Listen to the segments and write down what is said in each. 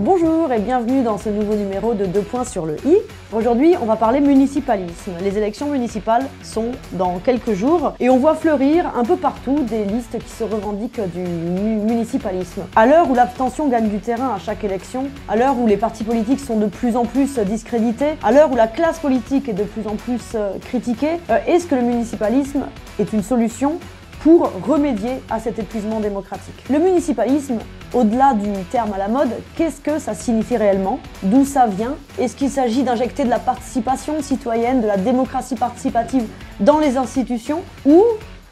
Bonjour et bienvenue dans ce nouveau numéro de 2 points sur le i. Aujourd'hui, on va parler municipalisme. Les élections municipales sont dans quelques jours et on voit fleurir un peu partout des listes qui se revendiquent du municipalisme. À l'heure où l'abstention gagne du terrain à chaque élection, à l'heure où les partis politiques sont de plus en plus discrédités, à l'heure où la classe politique est de plus en plus euh, critiquée, euh, est-ce que le municipalisme est une solution pour remédier à cet épuisement démocratique. Le municipalisme au-delà du terme à la mode, qu'est-ce que ça signifie réellement D'où ça vient Est-ce qu'il s'agit d'injecter de la participation citoyenne, de la démocratie participative dans les institutions Ou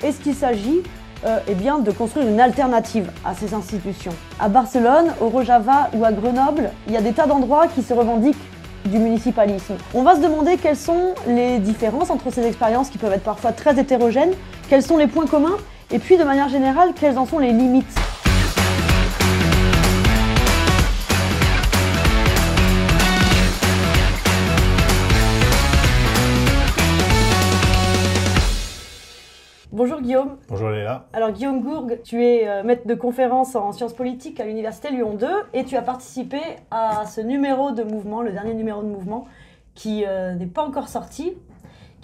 est-ce qu'il s'agit euh, eh bien, de construire une alternative à ces institutions À Barcelone, au Rojava ou à Grenoble, il y a des tas d'endroits qui se revendiquent du municipalisme. On va se demander quelles sont les différences entre ces expériences qui peuvent être parfois très hétérogènes, quels sont les points communs, et puis de manière générale, quelles en sont les limites. Guillaume. Bonjour là. Alors Guillaume Gourgue, tu es euh, maître de conférences en sciences politiques à l'Université Lyon 2 et tu as participé à ce numéro de mouvement, le dernier numéro de mouvement, qui euh, n'est pas encore sorti,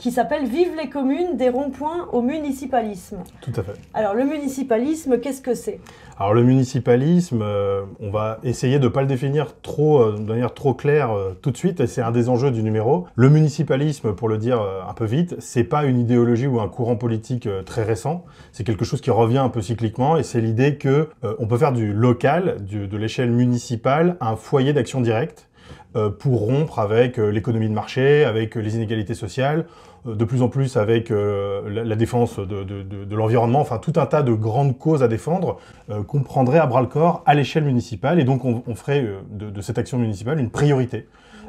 qui s'appelle Vive les communes des ronds-points au municipalisme. Tout à fait. Alors le municipalisme, qu'est-ce que c'est Alors le municipalisme, euh, on va essayer de ne pas le définir trop euh, de manière trop claire euh, tout de suite, et c'est un des enjeux du numéro. Le municipalisme, pour le dire un peu vite, c'est pas une idéologie ou un courant politique très récent, c'est quelque chose qui revient un peu cycliquement, et c'est l'idée que on peut faire du local, de l'échelle municipale, un foyer d'action directe pour rompre avec l'économie de marché, avec les inégalités sociales, euh, de plus en plus avec euh, la, défense de, l'environnement, enfin tout un tas de grandes causes à défendre qu'on euh, prendrait à bras le corps à l'échelle municipale. Et donc on ferait de, cette action municipale une priorité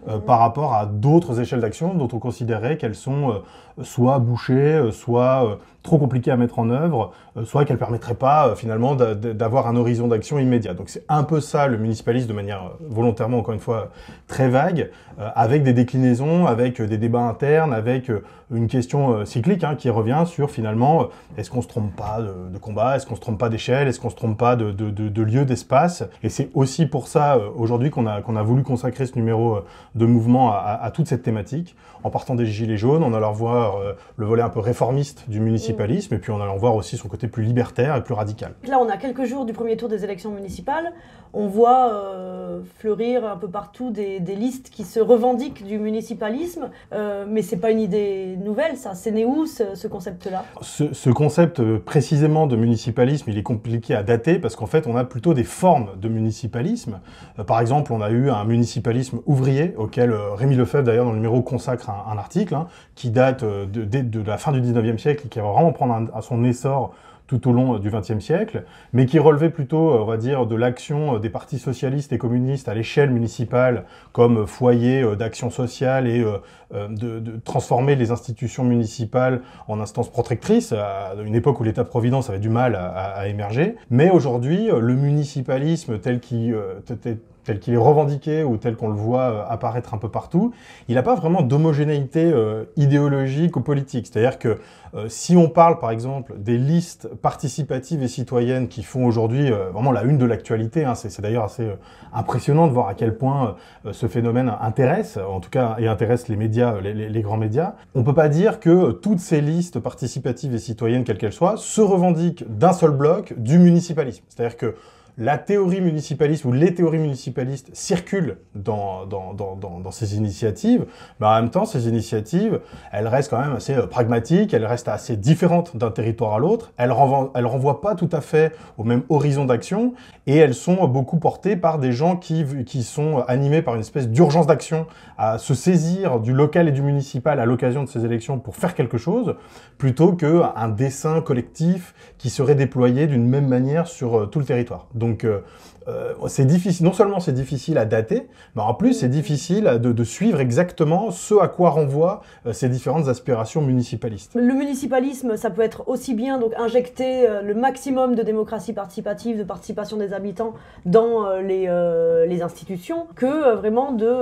euh, par rapport à d'autres échelles d'action dont on considérait qu'elles sont euh, soit bouchées, euh, soit trop compliquées à mettre en œuvre, soit qu'elles ne permettraient pas finalement d'avoir un horizon d'action immédiat. Donc c'est un peu ça le municipalisme de manière volontairement, encore une fois, très vague, avec des déclinaisons, avec des débats internes, avec une question cyclique hein, qui revient sur finalement est-ce qu'on se trompe pas de, combat, est-ce qu'on se trompe pas d'échelle, est-ce qu'on se trompe pas de, lieu, d'espace. Et c'est aussi pour ça aujourd'hui qu'on a voulu consacrer ce numéro de mouvement à, toute cette thématique, en partant des Gilets jaunes, en allant voir euh, le volet un peu réformiste du municipalisme, mm. et puis en allant voir aussi son côté plus libertaire et plus radical. Là, on a quelques jours du premier tour des élections municipales on voit euh, fleurir un peu partout des, listes qui se revendiquent du municipalisme, euh, mais c'est pas une idée nouvelle, ça. C'est né où ce, concept-là ce, concept euh, précisément de municipalisme, il est compliqué à dater parce qu'en fait, on a plutôt des formes de municipalisme. Euh, par exemple, on a eu un municipalisme ouvrier auquel Rémi Lefebvre, d'ailleurs, dans le numéro consacre un, article hein, qui date de, la fin du 19e siècle et qui va vraiment prendre à son essor tout au long euh, du XXe siècle, mais qui relevait plutôt, euh, on va dire, de l'action euh, des partis socialistes et communistes à l'échelle municipale comme foyer d'action sociale et de, transformer les institutions municipales en instances protectrices, à une époque où l'État-providence avait du mal à, émerger. Mais aujourd'hui, le municipalisme tel qu'il tel qu'il est revendiqué ou tel qu'on le voit euh, apparaître un peu partout, il n'a pas vraiment d'homogénéité euh, idéologique ou politique. C'est-à-dire que euh, si on parle par exemple des listes participatives et citoyennes qui font aujourd'hui vraiment la une de l'actualité, hein, c'est d'ailleurs assez impressionnant de voir à quel point ce phénomène intéresse, en tout cas et intéresse les médias, les grands médias, on ne peut pas dire que toutes ces listes participatives et citoyennes, quelles qu'elles soient, se revendiquent d'un seul bloc, du municipalisme. C'est-à-dire que la théorie municipaliste ou les théories municipalistes circulent dans, dans, dans, ces initiatives, mais en même temps, ces initiatives, elles restent quand même assez euh, pragmatiques, elles restent assez différentes d'un territoire à l'autre, elles ne renvoient, elles renvoient pas tout à fait au même horizon d'action, et elles sont beaucoup portées par des gens qui, qui sont animés par une espèce d'urgence d'action à se saisir du local et du municipal à l'occasion de ces élections pour faire quelque chose, plutôt qu'un dessin collectif qui serait déployé d'une même manière sur euh, tout le territoire. Donc euh, euh, c'est difficile, non seulement c'est difficile à dater, mais en plus c'est difficile de, suivre exactement ce à quoi renvoient euh, ces différentes aspirations municipalistes. Le municipalisme, ça peut être aussi bien donc injecter le maximum de démocratie participative, de participation des habitants dans les, les, institutions, que vraiment de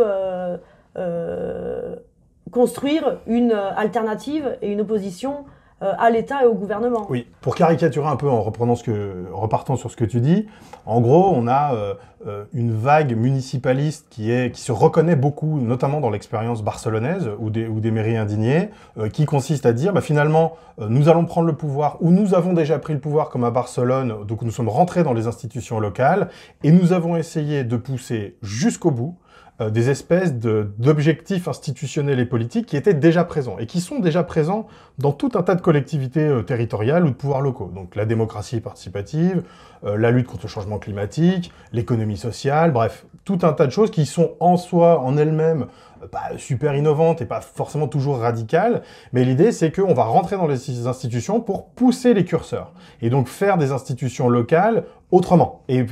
construire une alternative et une opposition euh, à l'État et au gouvernement. Oui, pour caricaturer un peu en, reprenant ce que, repartant sur ce que tu dis, en gros, on a euh, euh, une vague municipaliste qui, est, qui se reconnaît beaucoup, notamment dans l'expérience barcelonaise ou des, ou des mairies indignées, qui consiste à dire, bah, finalement, nous allons prendre le pouvoir, ou nous avons déjà pris le pouvoir comme à Barcelone, donc nous sommes rentrés dans les institutions locales, et nous avons essayé de pousser jusqu'au bout euh, des espèces d'objectifs institutionnels et politiques qui étaient déjà présents et qui sont déjà présents dans tout un tas de collectivités euh, territoriales ou de pouvoirs locaux. Donc la démocratie participative, euh, la lutte contre le changement climatique, l'économie sociale, bref, tout un tas de choses qui sont en soi, en elles-mêmes, pas super innovante et pas forcément toujours radicale, mais l'idée c'est qu'on va rentrer dans les institutions pour pousser les curseurs et donc faire des institutions locales autrement et,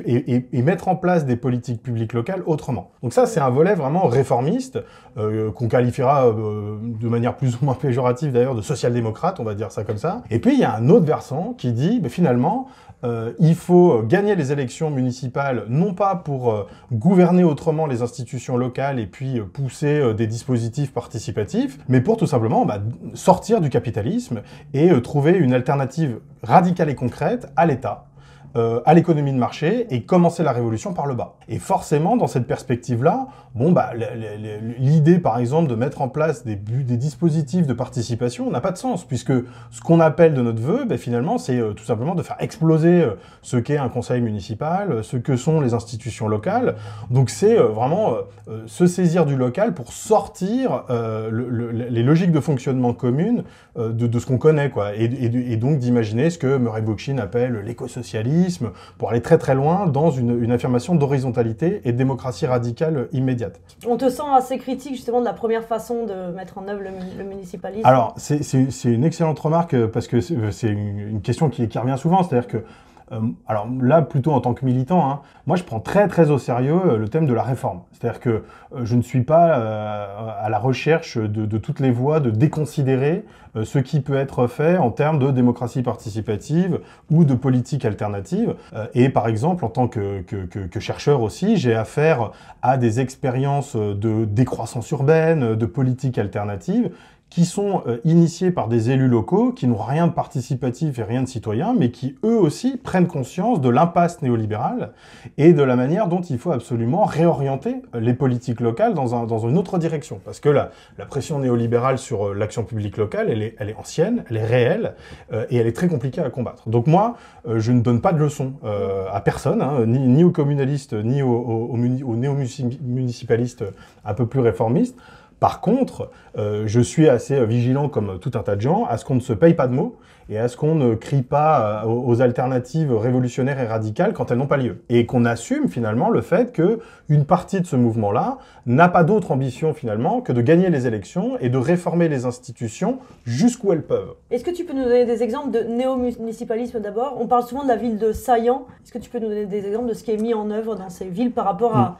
et, mettre en place des politiques publiques locales autrement. Donc ça, c'est un volet vraiment réformiste euh, qu'on qualifiera euh, de manière plus ou moins péjorative d'ailleurs de social-démocrate, on va dire ça comme ça. Et puis il y a un autre versant qui dit finalement euh, il faut gagner les élections municipales non pas pour gouverner autrement les institutions locales et puis pousser euh, des dispositifs participatifs, mais pour tout simplement bah, sortir du capitalisme et euh, trouver une alternative radicale et concrète à l'État euh, à l'économie de marché et commencer la révolution par le bas. Et forcément, dans cette perspective-là, bon, bah, l'idée, par exemple, de mettre en place des, des dispositifs de participation n'a pas de sens, puisque ce qu'on appelle de notre vœu, bah, finalement, c'est euh, tout simplement de faire exploser euh, ce qu'est un conseil municipal, ce que sont les institutions locales. Donc c'est vraiment se saisir du local pour sortir les logiques de fonctionnement communes euh, de, ce qu'on connaît, quoi. Et, donc d'imaginer ce que Murray Bookchin appelle l'écosocialisme, pour aller très très loin dans une, affirmation d'horizontalité et de démocratie radicale immédiate. On te sent assez critique justement de la première façon de mettre en œuvre le, municipalisme Alors, c'est une excellente remarque euh, parce que c'est euh, une, question qui, qui revient souvent, c'est-à-dire que euh, alors là, plutôt en tant que militant, hein, moi je prends très très au sérieux euh, le thème de la réforme. C'est-à-dire que euh, je ne suis pas à la recherche de, toutes les voies de déconsidérer ce qui peut être fait en termes de démocratie participative ou de politique alternative. et par exemple, en tant que chercheur aussi, j'ai affaire à des expériences de décroissance urbaine, de politique alternative qui sont euh, initiés par des élus locaux qui n'ont rien de participatif et rien de citoyen, mais qui eux aussi prennent conscience de l'impasse néolibérale et de la manière dont il faut absolument réorienter les politiques locales dans, une autre direction. Parce que la, pression néolibérale sur euh, l'action publique locale, elle est, ancienne, elle est réelle euh, et elle est très compliquée à combattre. Donc moi, je ne donne pas de leçons à personne, hein, ni, aux communalistes, ni aux néo-municipalistes un peu plus réformistes. Par contre, euh, je suis assez euh, vigilant, comme tout un tas de gens, à ce qu'on ne se paye pas de mots et à ce qu'on ne crie pas euh, aux alternatives révolutionnaires et radicales quand elles n'ont pas lieu. Et qu'on assume finalement le fait que une partie de ce mouvement-là n'a pas d'autre ambition finalement que de gagner les élections et de réformer les institutions jusqu'où elles peuvent. Est-ce que tu peux nous donner des exemples de néo-municipalisme d'abord On parle souvent de la ville de Saillant. Est-ce que tu peux nous donner des exemples de ce qui est mis en œuvre dans ces villes par rapport à... Hmm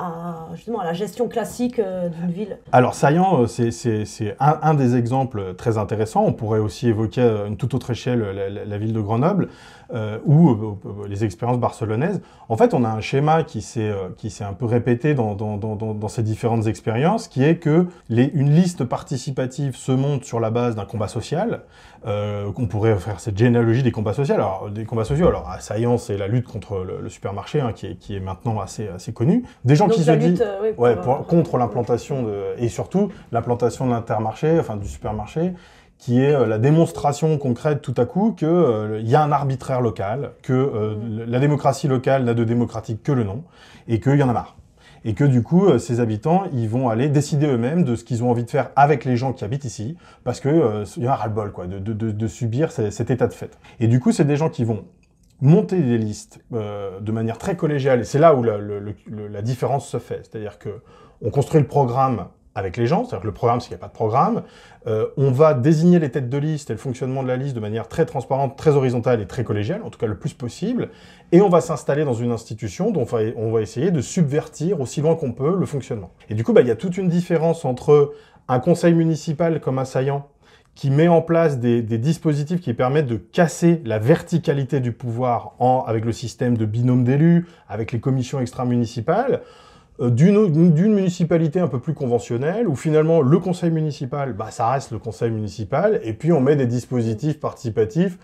à, justement, la gestion classique euh, d'une ville Alors, Saillant, euh, c'est, un, des exemples très intéressants. On pourrait aussi évoquer à euh, une toute autre échelle la ville de Grenoble. Euh, ou euh, les expériences barcelonaises. En fait, on a un schéma qui s'est euh, un peu répété dans, dans, dans, ces différentes expériences, qui est que les, une liste participative se monte sur la base d'un combat social, qu'on pourrait faire cette généalogie des combats sociaux. Alors, des combats sociaux, alors à c'est la lutte contre le, supermarché, hein, qui, est, qui, est, maintenant assez, assez connue. Des gens qui se lutte, disent... ouais, contre l'implantation Et surtout, l'implantation de l'intermarché, enfin du supermarché, qui est euh, la démonstration concrète tout à coup qu'il euh, y a un arbitraire local, que euh, mm. la démocratie locale n'a de démocratique que le nom, et qu'il y en a marre. Et que du coup, ces habitants, ils vont aller décider eux-mêmes de ce qu'ils ont envie de faire avec les gens qui habitent ici, parce qu'il y a ras-le-bol quoi, de, subir cet état de fait. Et du coup, c'est des gens qui vont monter des listes de manière très collégiale, et c'est là où la, différence se fait. C'est-à-dire que on construit le programme avec les gens, c'est-à-dire que le programme, s'il n'y a pas de programme, euh, on va désigner les têtes de liste et le fonctionnement de la liste de manière très transparente, très horizontale et très collégiale, en tout cas le plus possible, et on va s'installer dans une institution dont on va, essayer de subvertir aussi loin qu'on peut le fonctionnement. Et du coup, bah, il y a toute une différence entre un conseil municipal comme assaillant, qui met en place des, dispositifs qui permettent de casser la verticalité du pouvoir en, avec le système de binôme d'élus, avec les commissions extra-municipales, euh, d'une municipalité un peu plus conventionnelle, où finalement le conseil municipal, bah, ça reste le conseil municipal, et puis on met des dispositifs participatifs,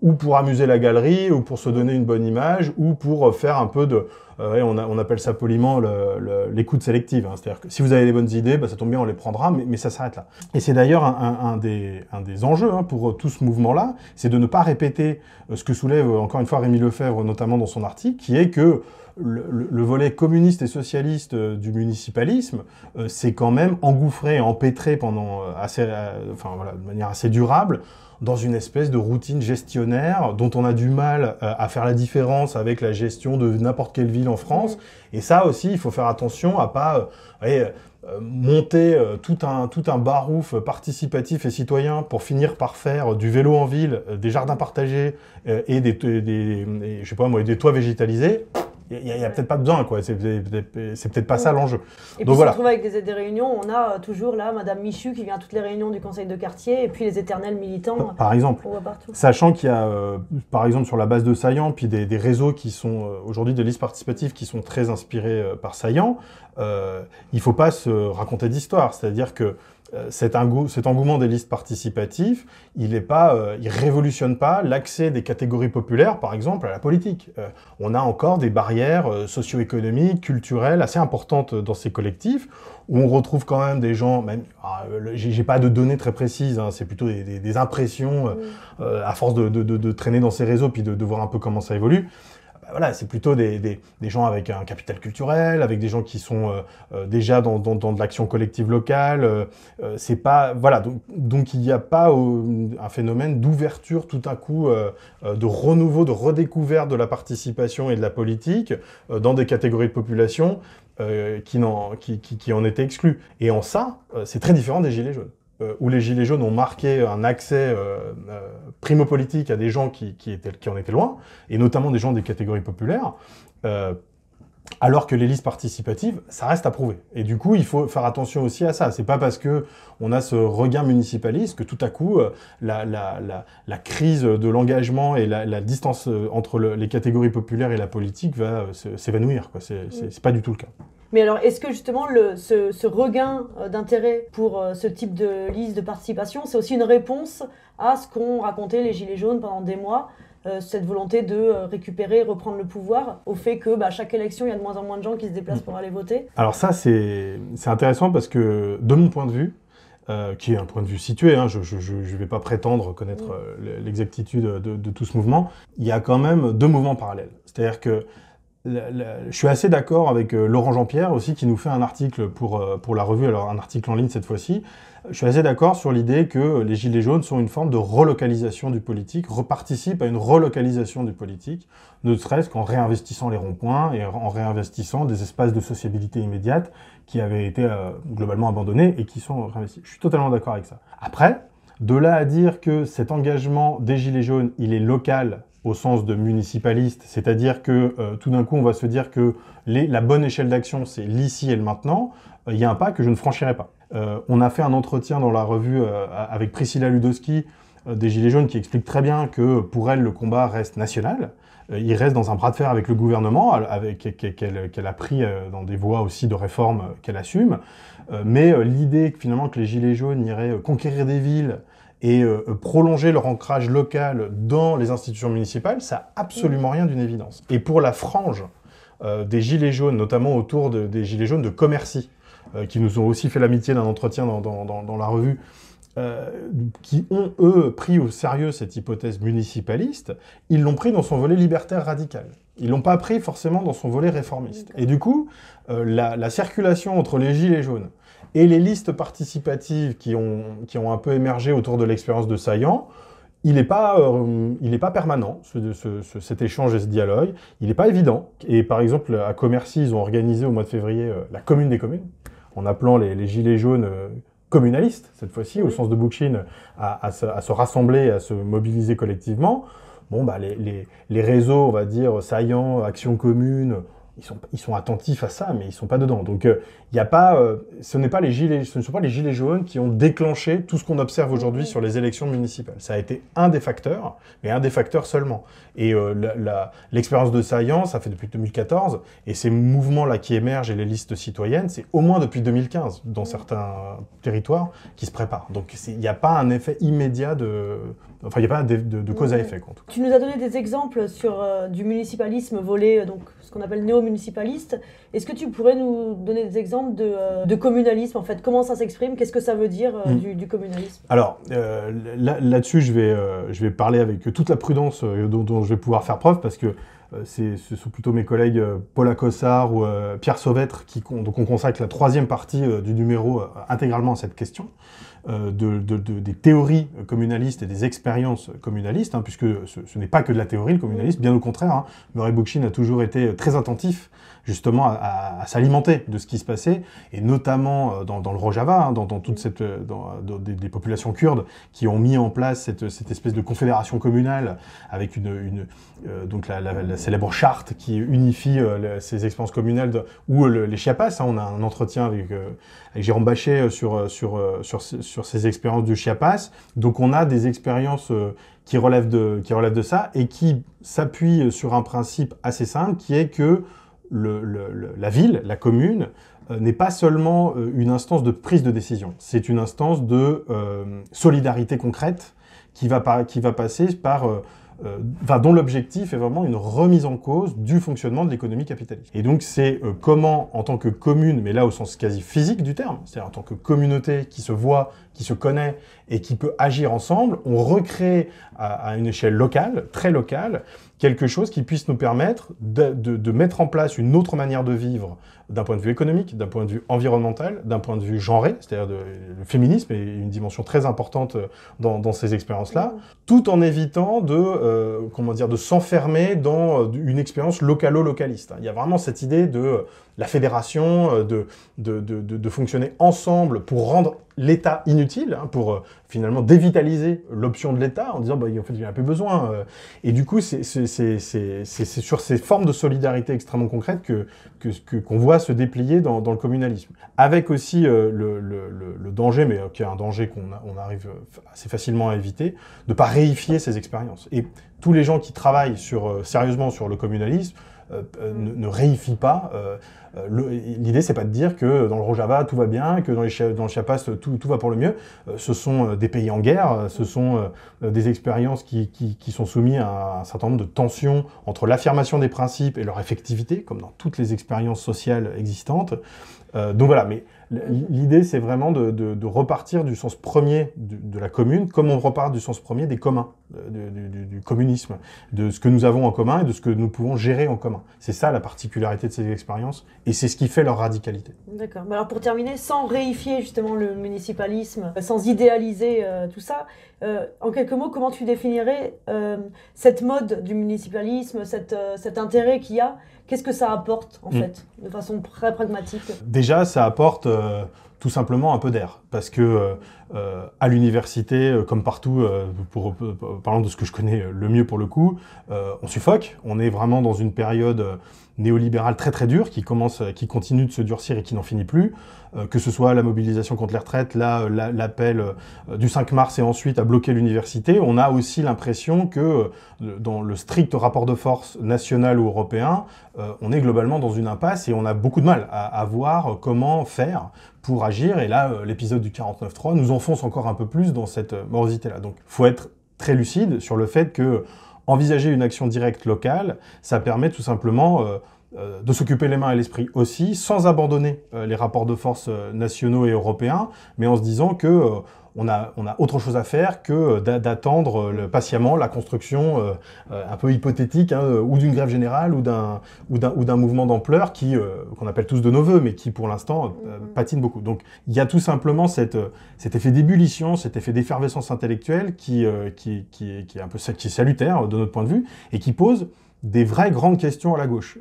ou pour amuser la galerie, ou pour se donner une bonne image, ou pour euh, faire un peu de... Euh, on, appelle ça poliment l'écoute sélective. Hein. C'est-à-dire que si vous avez les bonnes idées, bah, ça tombe bien, on les prendra, mais, ça s'arrête là. Et c'est d'ailleurs un, des, enjeux hein, pour tout ce mouvement-là, c'est de ne pas répéter ce que soulève encore une fois Rémi Lefebvre, notamment dans son article, qui est que le, volet communiste et socialiste euh, du municipalisme euh, s'est quand même engouffré, et empêtré pendant euh, assez, enfin voilà, de manière assez durable dans une espèce de routine gestionnaire dont on a du mal à faire la différence avec la gestion de n'importe quelle ville en France. Mmh. Et ça aussi, il faut faire attention à pas monter tout un, tout un barouf participatif et citoyen pour finir par faire du vélo en ville, des jardins partagés et des, je sais pas moi, des toits végétalisés. Il n'y a, peut-être pas besoin, quoi. C'est peut-être pas ça l'enjeu. Et Donc puis, voilà. on se retrouve avec des, des, réunions. On a euh, toujours là Madame Michu qui vient à toutes les réunions du conseil de quartier et puis les éternels militants. Par exemple. Sachant qu'il y a, euh, par exemple, sur la base de Saillant, puis des, des réseaux qui sont euh, aujourd'hui des listes participatives qui sont très inspirées par Saillant, il ne faut pas se raconter d'histoire. C'est-à-dire que euh, cet, engouement des listes participatives, il ne euh, révolutionne pas l'accès des catégories populaires, par exemple, à la politique. Euh, on a encore des barrières socio-économiques, culturelles assez importantes dans ces collectifs, où on retrouve quand même des gens, même, ah, j'ai pas de données très précises, hein, c'est plutôt des, impressions, à force de, traîner dans ces réseaux, puis de, voir un peu comment ça évolue voilà, c'est plutôt des, gens avec un capital culturel, avec des gens qui sont euh, euh, déjà dans, de l'action collective locale. Euh, c'est pas, voilà, donc, il n'y a pas un phénomène d'ouverture tout à coup, de renouveau, de redécouverte de la participation et de la politique dans des catégories de population qui, qui en étaient exclues. Et en ça, c'est très différent des Gilets jaunes. Euh, où les Gilets jaunes ont marqué un accès euh, euh primo à des gens qui, en étaient loin, et notamment des gens des catégories populaires, euh, alors que les listes participatives, ça reste à prouver. Et du coup, il faut faire attention aussi à ça. C'est pas parce que a ce regain municipaliste que tout à coup, la, crise de l'engagement et la, distance entre les catégories populaires et la politique va s'évanouir. n'est pas du tout le cas. Mais alors, est-ce que justement le, ce, regain euh, d'intérêt pour euh, ce type de liste de participation, c'est aussi une réponse à ce qu'ont raconté les Gilets jaunes pendant des mois euh, cette volonté de récupérer, reprendre le pouvoir, au fait que bah, chaque élection, il y a de moins en moins de gens qui se déplacent mm. pour aller voter Alors ça, c'est intéressant parce que, de mon point de vue, qui est un point de vue situé, hein, je ne vais pas prétendre connaître mm. l'exactitude de, de, tout ce mouvement, il y a quand même deux mouvements parallèles. C'est-à-dire que je suis assez d'accord avec euh, Laurent Jean-Pierre aussi qui nous fait un article pour, euh, pour la revue, alors un article en ligne cette fois-ci. Je suis assez d'accord sur l'idée que les Gilets jaunes sont une forme de relocalisation du politique, reparticipent à une relocalisation du politique, ne serait-ce qu'en réinvestissant les ronds-points et en réinvestissant des espaces de sociabilité immédiate qui avaient été euh, globalement abandonnés et qui sont réinvestis. Je suis totalement d'accord avec ça. Après, de là à dire que cet engagement des Gilets jaunes, il est local au sens de municipaliste, c'est-à-dire que euh, tout d'un coup on va se dire que la bonne échelle d'action c'est l'ici et le maintenant, euh, il y a un pas que je ne franchirai pas. Euh, on a fait un entretien dans la revue avec Priscilla Ludowski des Gilets jaunes qui explique très bien que pour elle le combat reste national, il reste dans un bras de fer avec le gouvernement, avec, qu'elle, a pris dans des voies aussi de réforme qu'elle assume, mais l'idée que finalement que les Gilets jaunes iraient conquérir des villes, et euh, prolonger leur ancrage local dans les institutions municipales, ça n'a absolument rien d'une évidence. Et pour la frange euh, des Gilets jaunes, notamment autour des Gilets jaunes de Commercy, euh, qui nous ont aussi fait l'amitié d'un entretien dans, la revue, qui ont, eux, pris au sérieux cette hypothèse municipaliste, ils l'ont pris dans son volet libertaire radical. Ils l'ont pas pris forcément dans son volet réformiste. Et du coup, la circulation entre les Gilets jaunes, et les listes participatives qui ont, qui ont un peu émergé autour de l'expérience de Saillant, il n'est pas, euh, il pas permanent, ce, cet échange et ce dialogue. Il n'est pas évident. Et par exemple, à Commercy, ils ont organisé au mois de février euh, la commune des communes, en appelant les, gilets jaunes euh, communalistes, cette fois-ci, au sens de Bookchin, à, à, se, rassembler, à se mobiliser collectivement. Bon, bah, les, les, les réseaux, on va dire, Saillant, Action commune, ils sont, ils sont attentifs à ça, mais ils sont pas dedans. Donc, il euh, a pas, euh, ce n'est pas les gilets, ce ne sont pas les gilets jaunes qui ont déclenché tout ce qu'on observe aujourd'hui mhm. sur les élections municipales. Ça a été un des facteurs, mais un des facteurs seulement. Et euh, l'expérience de Science, ça fait depuis 2014, et ces mouvements-là qui émergent et les listes citoyennes, c'est au moins depuis 2015 dans mhm. certains territoires qui se préparent. Donc, il n'y a pas un effet immédiat de, Enfin, il n'y a pas de, cause à effet. Quoi, Tu nous as donné des exemples sur euh, du municipalisme volé, euh, donc ce qu'on appelle néo-municipaliste. Est-ce que tu pourrais nous donner des exemples de, euh, communalisme en fait Comment ça s'exprime Qu'est-ce que ça veut dire mm. du, communalisme Alors là-dessus, je vais je vais parler avec toute la prudence dont, je vais pouvoir faire preuve parce que euh, ce sont plutôt mes collègues euh, Paul Acossard ou euh, Pierre Sauvêtre qui donc on consacre la troisième partie du numéro intégralement à cette question. De, des théories communalistes et des expériences communalistes, hein, puisque ce, n'est pas que de la théorie, le communalisme, bien au contraire. Hein. Murray Bookchin a toujours été très attentif justement à, s'alimenter de ce qui se passait, et notamment euh, dans, dans le Rojava, hein, dans, dans, toute cette, euh, dans, des, des, populations kurdes qui ont mis en place cette, cette espèce de confédération communale avec une, une euh, donc la, la, célèbre charte qui unifie ces expériences communales de, ou les Chiapas. Hein, on a un entretien avec, avec Jérôme Bachet sur, sur, sur, sur, ces expériences du Chiapas. Donc on a des expériences qui relèvent de qui relèvent de ça et qui s'appuient sur un principe assez simple qui est que le, la ville, la commune, euh, n'est pas seulement euh, une instance de prise de décision, c'est une instance de euh, solidarité concrète qui va, qui va passer par euh, dont l'objectif est vraiment une remise en cause du fonctionnement de l'économie capitaliste. Et donc c'est euh, comment, en tant que commune, mais là au sens quasi physique du terme, c'est-à-dire en tant que communauté qui se voit, qui se connaît et qui peut agir ensemble, on recrée à, une échelle locale, très locale, quelque chose qui puisse nous permettre de, de, de mettre en place une autre manière de vivre d'un point de vue économique, d'un point de vue environnemental, d'un point de vue genré, c'est-à-dire le féminisme est une dimension très importante dans, dans ces expériences-là, tout en évitant de... Euh, euh, comment dire, de s'enfermer dans euh, une expérience localo-localiste. Hein. Il y a vraiment cette idée de euh, la fédération, de, de fonctionner ensemble pour rendre l'État inutile hein, pour euh, finalement dévitaliser l'option de l'État en disant bah, en fait il n'y en a plus besoin. Euh. et du coup c'est sur ces formes de solidarité extrêmement concrètes que qu'on voit se déplier dans, le communalisme. Avec aussi euh, le, le, danger, mais qui est un danger qu'on on arrive assez facilement à éviter, de ne pas réifier ces expériences. Et tous les gens qui travaillent sur, sérieusement sur le communalisme ne, ne, réifient pas. Euh, l'idée, c'est pas de dire que dans le Rojava, tout va bien, que dans, les, le Chiapas, tout, va pour le mieux. Euh, ce sont euh, des pays en guerre, ce sont des expériences qui, sont soumises à un certain nombre de tensions entre l'affirmation des principes et leur effectivité, comme dans toutes les expériences sociales existantes. donc voilà, mais L'idée, c'est vraiment de, repartir du sens premier de, la commune, comme on repart du sens premier des communs, du, communisme, de ce que nous avons en commun et de ce que nous pouvons gérer en commun. C'est ça la particularité de ces expériences et c'est ce qui fait leur radicalité. D'accord. Bah, alors pour terminer, sans réifier justement le municipalisme, sans idéaliser euh, tout ça, euh, en quelques mots, comment tu définirais euh, cette mode du municipalisme, cet intérêt qu'il y a Qu'est-ce que ça apporte, en mm. fait, de façon très pragmatique Déjà, ça apporte euh, tout simplement un peu d'air. Parce que euh, euh, à l'université, comme partout, pour, parlant de ce que je connais le mieux pour le coup, on suffoque. On est vraiment dans une période néolibéral très très dur qui commence, euh, qui continue de se durcir et qui n'en finit plus, euh, que ce soit la mobilisation contre les retraites, là euh, l'appel du 5 mars et ensuite à bloquer l'université, on a aussi l'impression que dans le strict rapport de force national ou européen, on est globalement dans une impasse et on a beaucoup de mal à, voir comment faire pour agir. Et là, l'épisode du 49-3 nous enfonce encore un peu plus dans cette morosité-là. Donc, faut être très lucide sur le fait que envisager une action directe locale, ça permet tout simplement euh, euh, de s'occuper les mains et l'esprit aussi, sans abandonner euh, les rapports de force nationaux et européens, mais en se disant que on a, autre chose à faire que d'attendre euh, patiemment la construction euh, euh, un peu hypothétique hein, ou d'une grève générale ou d'un mouvement d'ampleur qui qu'on appelle tous de nos voeux, mais qui pour l'instant mhm. patine beaucoup. Donc il y a tout simplement cet effet d'ébullition, cet effet d'effervescence intellectuelle qui, est un peu salutaire de notre point de vue et qui pose des vraies grandes questions à la gauche.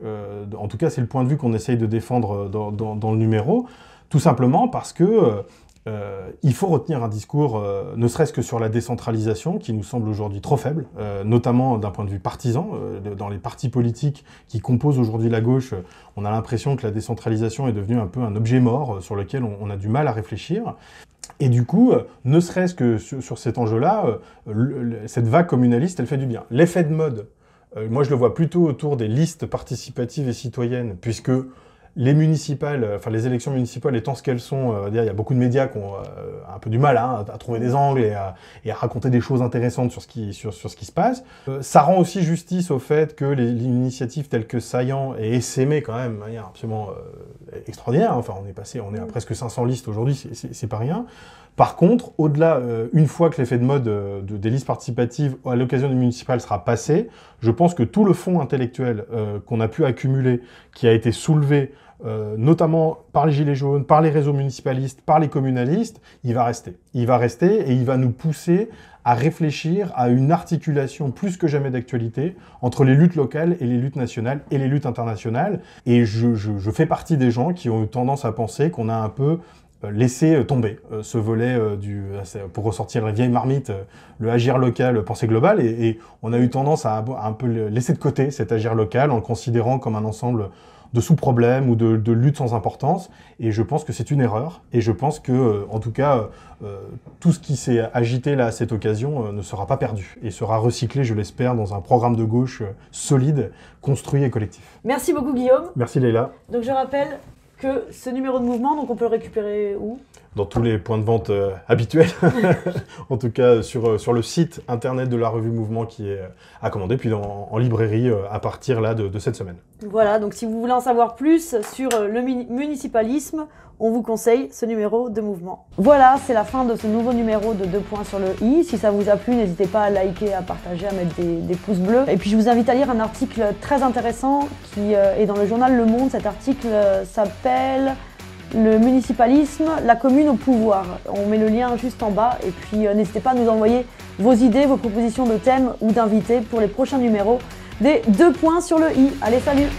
en tout cas, c'est le point de vue qu'on essaye de défendre dans, le numéro, tout simplement parce que euh, il faut retenir un discours, euh, ne serait-ce que sur la décentralisation, qui nous semble aujourd'hui trop faible, euh, notamment d'un point de vue partisan. dans les partis politiques qui composent aujourd'hui la gauche, on a l'impression que la décentralisation est devenue un peu un objet mort sur lequel on, a du mal à réfléchir. Et du coup, ne serait-ce que sur cet enjeu-là, cette vague communaliste, elle fait du bien. L'effet de mode, moi je le vois plutôt autour des listes participatives et citoyennes, puisque les municipales, euh, enfin les élections municipales étant ce qu'elles sont, euh, il y a beaucoup de médias qui ont euh, un peu du mal hein, à trouver des angles et à, et à, raconter des choses intéressantes sur ce qui, sur, sur ce qui se passe. Euh, ça rend aussi justice au fait que les, les initiatives telles que Saillant et SME, quand même, de manière absolument extraordinaire, enfin on est passé, on est à mm. presque 500 listes aujourd'hui, c'est pas rien. Par contre, au-delà, une fois que l'effet de mode de, des listes participatives à l'occasion des municipales sera passé, je pense que tout le fond intellectuel qu'on a pu accumuler, qui a été soulevé euh, notamment par les Gilets jaunes, par les réseaux municipalistes, par les communalistes, il va rester. Il va rester et il va nous pousser à réfléchir à une articulation plus que jamais d'actualité entre les luttes locales et les luttes nationales et les luttes internationales. Et je, fais partie des gens qui ont eu tendance à penser qu'on a un peu euh, laissé euh, tomber ce volet du pour ressortir la vieille marmite le agir local penser global, et, on a eu tendance à, à un peu laisser de côté cet agir local en le considérant comme un ensemble de sous-problèmes ou de, luttes sans importance. Et je pense que c'est une erreur. Et je pense que, euh, en tout cas, euh, tout ce qui s'est agité là à cette occasion euh, ne sera pas perdu et sera recyclé, je l'espère, dans un programme de gauche solide, construit et collectif. Merci beaucoup, Guillaume. Merci, Leïla. Donc, je rappelle que ce numéro de mouvement, donc on peut le récupérer où dans tous les points de vente euh, habituels, en tout cas sur, euh, sur le site internet de la revue Mouvement qui est euh, à commander, puis en, librairie à partir là de, cette semaine. Voilà, donc si vous voulez en savoir plus sur le municipalisme, on vous conseille ce numéro de Mouvement. Voilà, c'est la fin de ce nouveau numéro de Deux points sur le i. Si ça vous a plu, n'hésitez pas à liker, à partager, à mettre des, pouces bleus. Et puis je vous invite à lire un article très intéressant qui est dans le journal Le Monde. Cet article s'appelle le municipalisme, la commune au pouvoir. On met le lien juste en bas et puis euh, n'hésitez pas à nous envoyer vos idées, vos propositions de thèmes ou d'invités pour les prochains numéros des deux points sur le i. Allez, salut